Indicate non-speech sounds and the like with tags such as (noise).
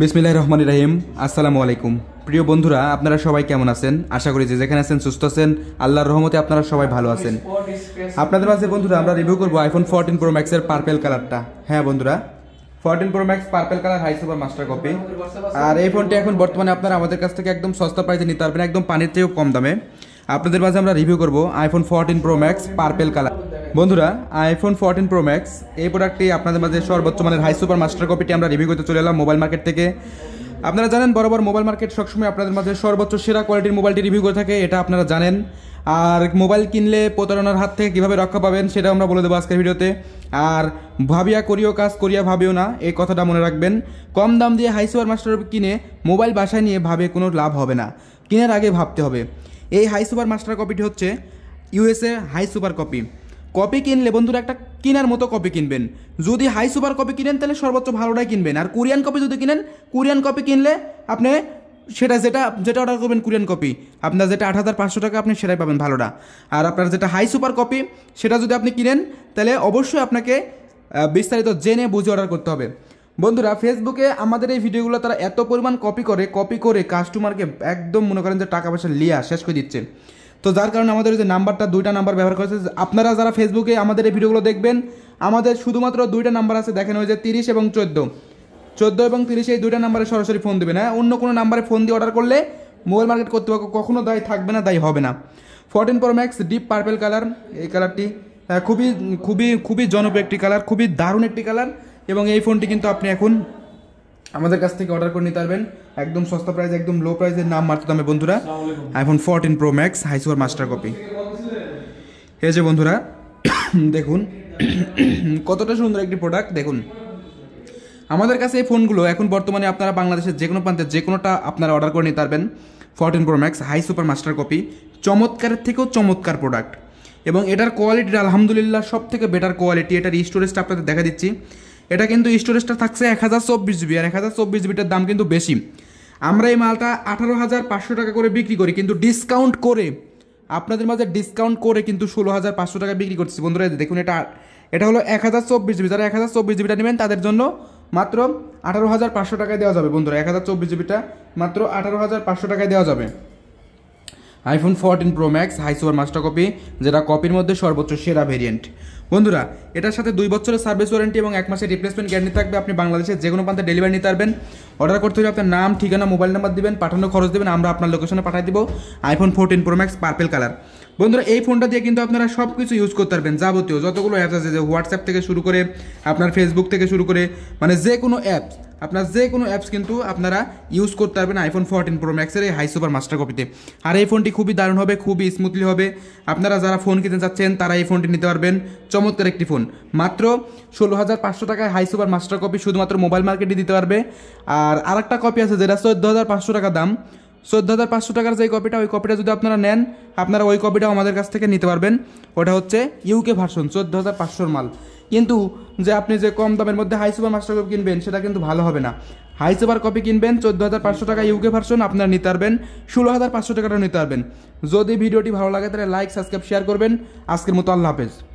বিসমিল্লাহ রহমান রাহিম আসসালামু আলাইকুম প্রিয় বন্ধুরা আপনারা সবাই কেমন আছেন আশা করি যে যেখানে আছেন সুস্থ আছেন আল্লাহর রহমতে আপনারা সবাই ভালো আছেন আপনাদের মাঝে বন্ধুরা আমরা রিভিউ করবো আইফোন ফোরটিন প্রো ম্যাক্সের পার্পেল কালারটা হ্যাঁ বন্ধুরা fourteen pro max purple colour high super master copy আর এই ফোনটি এখন বর্তমানে আপনারা আমাদের কাছ থেকে একদম সস্তা প্রাইসে নিতে পারবেন একদম পানির চেয়েও কম দামে আপনাদের মাঝে আমরা রিভিউ করবো iPhone fourteen pro max purple colour বন্ধুরা আইফোন ফোরটিন প্রো ম্যাক্স এই প্রোডাক্টটি আপনাদের মাঝে সর্বোচ্চ মানের হাই সুপার মাস্টার কপিটি আমরা রিভিউ করতে চলে এলাম মোবাইল মার্কেট থেকে আপনারা জানেন বরাবর মোবাইল মার্কেট সবসময় আপনাদের মাঝে সর্বোচ্চ সেরা কোয়ালিটির মোবাইলটি রিভিউ করে থাকে এটা আপনারা জানেন আর মোবাইল কিনলে প্রতারণার হাত থেকে কীভাবে রক্ষা পাবেন সেটা আমরা বলে দেবো আজকের ভিডিওতে আর ভাবিয়া করিও কাজ করিয়া ভাবিও না এই কথাটা মনে রাখবেন কম দাম দিয়ে হাই সুপার মাস্টার কিনে মোবাইল বাসায় নিয়ে ভাবে কোনো লাভ হবে না কেনার আগে ভাবতে হবে এই হাই সুপার মাস্টার কপিটি হচ্ছে USA high super copy copy কিনলে বন্ধুরা একটা কেনার মতো কপি কিনবেন যদি হাই সুপার কপি কিনেন তাহলে সর্বোচ্চ ভালোটাই কিনবেন আর কোরিয়ান কপি যদি কিনেন কোরিয়ান কপি কিনলে আপনি সেটা যেটা যেটা অর্ডার করবেন কোরিয়ান কপি আপনার যেটা আট হাজার পাঁচশো টাকা আপনি সেটাই পাবেন ভালোটা আর আপনার যেটা হাই সুপার কপি সেটা যদি আপনি কিনেন তাহলে অবশ্যই আপনাকে বিস্তারিত জেনে বুঝে অর্ডার করতে হবে বন্ধুরা ফেসবুকে আমাদের এই ভিডিওগুলো তারা এত পরিমাণ কপি করে কপি করে কাস্টমারকে একদম মনে করেন যে টাকা পয়সা লিয়া শেষ করে দিচ্ছে তো যার কারণে আমাদের যে নাম্বারটা দুইটা নাম্বার ব্যবহার করেছে আপনারা যারা ফেসবুকে আমাদের এই ভিডিওগুলো দেখবেন আমাদের শুধুমাত্র দুইটা নাম্বার আছে দেখেন ওই যে তিরিশ এবং চোদ্দো চোদ্দ এবং তিরিশ এই দুইটা নাম্বারে সরাসরি ফোন দেবেন হ্যাঁ অন্য কোনো নাম্বারে ফোন দিয়ে অর্ডার করলে মোবাইল মার্কেট কর্তৃপক্ষ কখনো দায়ী থাকবে না দায়ী হবে না fourteen pro max deep purple colour এই কালারটি হ্যাঁ, খুবই খুবই খুবই জনপ্রিয় একটি কালার খুবই দারুণ একটি কালার এবং এই ফোনটি কিন্তু আপনি এখন আমাদের কাছ থেকে অর্ডার করে নিতে পারবেন একদম সস্তা প্রাইস একদম লো প্রাইসের নাম মারতে দামে বন্ধুরা iPhone fourteen pro max high super master copy এই যে বন্ধুরা (coughs) দেখুন (coughs) কতটা সুন্দর একটি প্রোডাক্ট দেখুন আমাদের কাছে এই ফোনগুলো এখন বর্তমানে আপনারা বাংলাদেশের যে কোনো প্রান্তে যে কোনোটা আপনারা অর্ডার করে নিতে পারবেন fourteen pro max high super master copy চমৎকারের থেকেও চমৎকার প্রোডাক্ট এবং এটার কোয়ালিটির আলহামদুলিল্লাহ সব থেকে বেটার কোয়ালিটি এটার স্টোরেজটা আপনাদের দেখা দিচ্ছি এটা কিন্তু স্টোরেজটা থাকছে এক হাজার চব্বিশ জিবি আর এক হাজার চব্বিশ জিবিটার দাম কিন্তু বেশি আমরা এই মালটা আঠারো হাজার পাঁচশো টাকা করে বিক্রি করি কিন্তু ডিসকাউন্ট করে আপনাদের মাঝে ডিসকাউন্ট করে কিন্তু ষোলো হাজার পাঁচশো টাকা বিক্রি করছি বন্ধুরা দেখুন এটা এটা হলো এক হাজার চব্বিশ জিবি যারা এক হাজার চব্বিশ জিবিটা নেবেন তাদের জন্য মাত্র আঠারো হাজার পাঁচশো টাকায় দেওয়া যাবে বন্ধুরা এক হাজার চব্বিশ জিবিটা মাত্র আঠারো হাজার পাঁচশো টাকায় দেওয়া যাবে iPhone fourteen pro max high super master copy যেটা কপির মধ্যে সর্বোচ্চ সেরা ভেরিয়েন্ট বন্ধুরা এটার সাথে দুই বছরের সার্ভিস ওয়ারেন্টি এবং এক মাসের রিপ্লেসমেন্ট গ্যারেন্টি থাকবে আপনি বাংলাদেশের যে কোনো প্রান্তে ডেলিভারি নিতে পারবেন অর্ডার করতে হলে আপনার নাম ঠিকানা মোবাইল নাম্বার দেবেন পাঠানো খরচ দেবেন আমরা আপনার লোকেশনে পাঠিয়ে দেবো iPhone fourteen pro max purple colour বন্ধুরা এই ফোনটা দিয়ে কিন্তু আপনারা সব কিছু ইউজ করতে পারবেন যাবতীয় যতগুলো অ্যাপস আছে যে হোয়াটসঅ্যাপ থেকে শুরু করে আপনার ফেসবুক থেকে শুরু করে মানে যে কোনো অ্যাপস আপনার যে কোনো অ্যাপস কিন্তু আপনারা ইউজ করতে পারবেন আইফোন ফোরটিন প্রো ম্যাক্সের এই হাই সুপার মাস্টার কপিতে আর এই ফোনটি খুবই দারুণ হবে খুবই স্মুথলি হবে আপনারা যারা ফোন কিনতে চাচ্ছেন তারা এই ফোনটি নিতে পারবেন চমৎকার একটি ফোন মাত্র ষোলো হাজার পাঁচশো টাকায় হাই সুপার মাস্টার কপি শুধুমাত্র মোবাইল মার্কেটে দিতে পারবে আর আরেকটা কপি আছে যেটা চোদ্দো হাজার পাঁচশো টাকা দাম চোদ্দ হাজার পাঁচশো টাকার যে কপিটা ওই কপিটা যদি আপনারা নেন আপনারা ওই কপিটাও আমাদের কাছ থেকে নিতে পারবেন ওটা হচ্ছে ইউকে ভার্সন চোদ্দ হাজার পাঁচশোর মাল কিন্তু যে আপনি যে কম দামের মধ্যে হাই সুপার মাস্টার কপি কিনবেন সেটা কিন্তু ভালো হবে না হাই সুপার কপি কিনবেন চোদ্দো হাজার পাঁচশো টাকা ইউকে ভার্সন আপনার নিতে পারবেন ষোলো হাজার পাঁচশো টাকাটা নিতে পারবেন যদি ভিডিওটি ভালো লাগে তাহলে লাইক সাবস্ক্রাইব শেয়ার করবেন আজকের মতো আল্লাহ হাফেজ